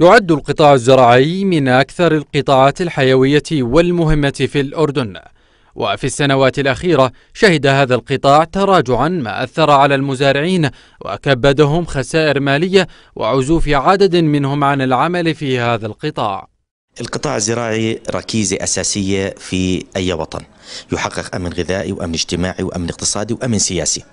يعد القطاع الزراعي من أكثر القطاعات الحيوية والمهمة في الأردن وفي السنوات الأخيرة شهد هذا القطاع تراجعا ما أثر على المزارعين وكبدهم خسائر مالية وعزوف عدد منهم عن العمل في هذا القطاع القطاع الزراعي ركيزة أساسية في أي وطن يحقق أمن غذائي وأمن اجتماعي وأمن اقتصادي وأمن سياسي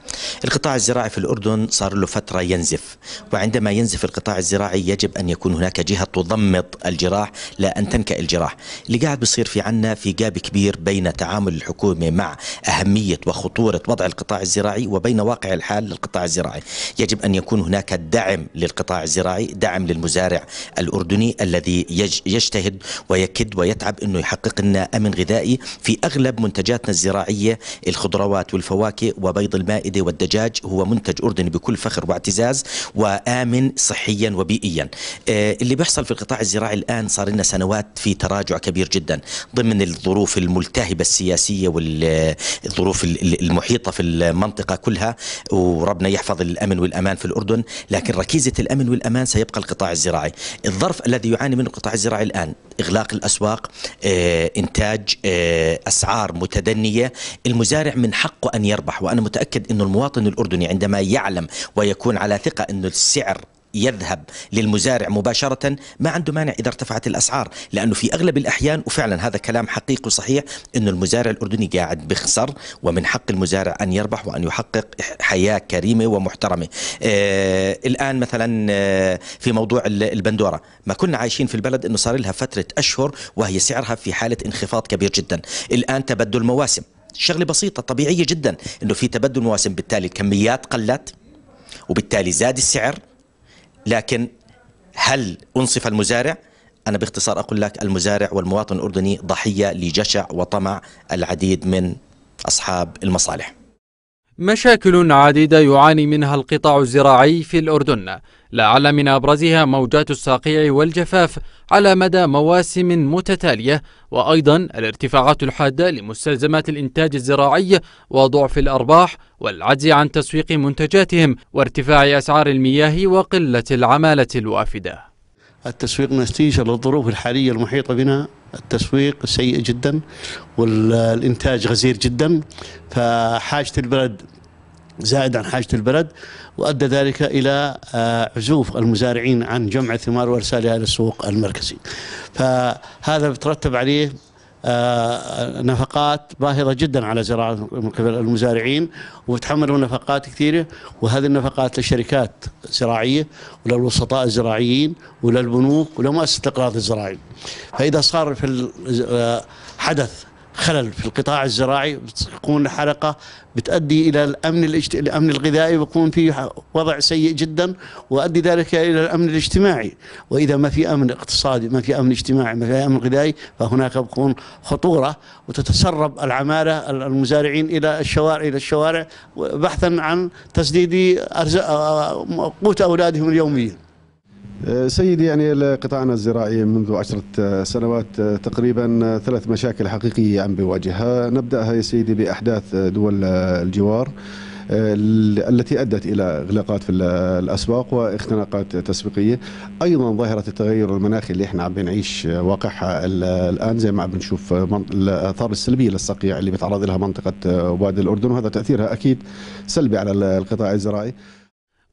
القطاع الزراعي في الأردن صار له فترة ينزف وعندما ينزف القطاع الزراعي يجب أن يكون هناك جهة تضمط الجراح لا أن تنكأ الجراح اللي قاعد بيصير في عنا في جاب كبير بين تعامل الحكومة مع أهمية وخطورة وضع القطاع الزراعي وبين واقع الحال للقطاع الزراعي يجب أن يكون هناك دعم للقطاع الزراعي دعم للمزارع الأردني الذي يجتهد ويكد ويتعب أنه يحقق لنا أمن غذائي في أغلب منتجاتنا الزراعية الخضروات والفواكه وبيض المائدة والدجاج هو منتج أردني بكل فخر واعتزاز وآمن صحيا وبيئيا آه، اللي بيحصل في القطاع الزراعي الآن صار لنا سنوات في تراجع كبير جدا ضمن الظروف الملتهبة السياسية والظروف المحيطة في المنطقة كلها وربنا يحفظ الأمن والأمان في الأردن لكن ركيزة الأمن والأمان سيبقى القطاع الزراعي الظرف الذي يعاني منه القطاع الزراعي الآن إغلاق الأسواق آه، إنتاج آه، أسعار متدنية المزارع من حقه أن يربح وأنا متأكد أن المواطن الأردني عندما يعلم ويكون على ثقة أن السعر يذهب للمزارع مباشرة ما عنده مانع إذا ارتفعت الأسعار لأنه في أغلب الأحيان وفعلا هذا كلام حقيقي وصحيح أنه المزارع الأردني قاعد بخسر ومن حق المزارع أن يربح وأن يحقق حياة كريمة ومحترمة آه الآن مثلا آه، في موضوع البندورة ما كنا عايشين في البلد أنه صار لها فترة أشهر وهي سعرها في حالة انخفاض كبير جدا الآن تبدل مواسم شغلة بسيطة طبيعية جدا أنه في تبدل مواسم بالتالي الكميات قلت وبالتالي زاد السعر لكن هل أنصف المزارع؟ أنا باختصار أقول لك المزارع والمواطن الأردني ضحية لجشع وطمع العديد من أصحاب المصالح مشاكل عديدة يعاني منها القطاع الزراعي في الأردن لعل من أبرزها موجات الصقيع والجفاف على مدى مواسم متتالية وأيضا الارتفاعات الحادة لمستلزمات الإنتاج الزراعي وضعف الأرباح والعجز عن تسويق منتجاتهم وارتفاع أسعار المياه وقلة العمالة الوافدة التسويق نتيجة للظروف الحالية المحيطة بنا التسويق سيء جدا والإنتاج غزير جدا فحاجة البلد زائد عن حاجة البلد وأدى ذلك إلى آه، عزوف المزارعين عن جمع الثمار وإرسالها إلى السوق المركزي فهذا بترتب عليه آه، نفقات باهظه جدا على زراعه من قبل المزارعين وتحملوا نفقات كثيره وهذه النفقات للشركات الزراعيه وللوسطاء الزراعيين وللبنوك ولمؤسسه الاقراض الزراعي فاذا صار في آه، حدث خلل في القطاع الزراعي بتكون حلقة بتؤدي إلى الأمن الاجت... الأمن الغذائي ويكون في وضع سيء جدا وأدي ذلك إلى الأمن الاجتماعي وإذا ما في أمن اقتصادي ما في أمن اجتماعي ما في أمن غذائي فهناك بتكون خطورة وتتسرب العمالة المزارعين إلى الشوارع إلى الشوارع بحثا عن تسديد أرز... قوت أولادهم اليوميين آه، سيدي يعني قطاعنا الزراعي منذ عشرة سنوات آه، تقريبا آه، ثلاث مشاكل حقيقية عم بواجهها نبدأها يا سيدي بأحداث دول الجوار التي أدت إلى إغلاقات في الأسواق واختناقات تسويقية أيضا ظاهرة التغير المناخي اللي احنا عم بنعيش واقعها الآن زي ما عم بنشوف الآثار السلبية للصقيع اللي بتعرض لها منطقة وادي الأردن وهذا تأثيرها أكيد سلبي على القطاع الزراعي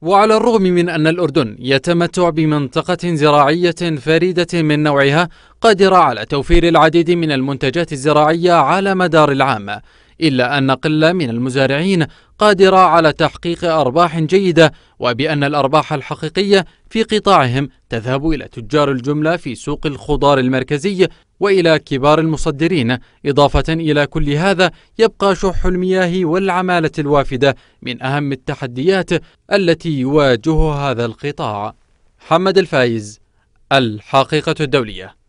وعلى الرغم من أن الأردن يتمتع بمنطقة زراعية فريدة من نوعها قادرة على توفير العديد من المنتجات الزراعية على مدار العام إلا أن قلة من المزارعين قادرة على تحقيق أرباح جيدة وبأن الأرباح الحقيقية في قطاعهم تذهب إلى تجار الجملة في سوق الخضار المركزي والى كبار المصدرين اضافه الى كل هذا يبقى شح المياه والعماله الوافده من اهم التحديات التي يواجهها هذا القطاع حمد الفايز الحقيقه الدوليه